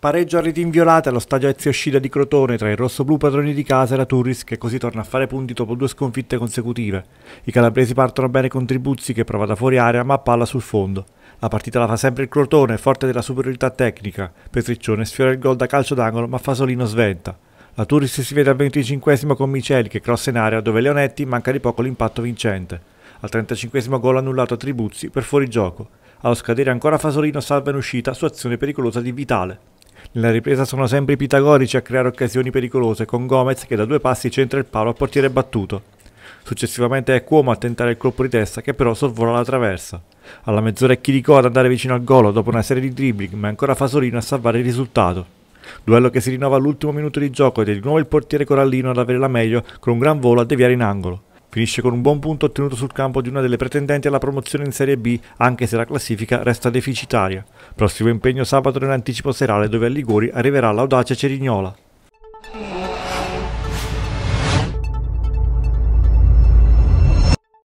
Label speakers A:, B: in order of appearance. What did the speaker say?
A: Pareggio a reti inviolate allo stadio Ezio Scida di Crotone tra il rosso-blu padroni di casa e la Turris che così torna a fare punti dopo due sconfitte consecutive. I calabresi partono bene con Tribuzzi che prova da fuori area ma palla sul fondo. La partita la fa sempre il Crotone, forte della superiorità tecnica. Petriccione sfiora il gol da calcio d'angolo ma Fasolino sventa. La Turris si vede al 25 con Miceli che crossa in area dove Leonetti manca di poco l'impatto vincente. Al 35 gol annullato a Tribuzzi per fuorigioco. Allo scadere ancora Fasolino salva in uscita su azione pericolosa di Vitale. Nella ripresa sono sempre i pitagorici a creare occasioni pericolose, con Gomez che da due passi centra il palo a portiere battuto. Successivamente è Cuomo a tentare il colpo di testa che però sorvola la traversa. Alla mezz'ora è Chirico ad andare vicino al golo dopo una serie di dribbling, ma è ancora Fasolino a salvare il risultato. Duello che si rinnova all'ultimo minuto di gioco ed è di nuovo il portiere Corallino ad avere la meglio con un gran volo a deviare in angolo. Finisce con un buon punto ottenuto sul campo di una delle pretendenti alla promozione in Serie B, anche se la classifica resta deficitaria. Prossimo impegno sabato nell'anticipo serale dove a Liguri arriverà l'audacia Cerignola.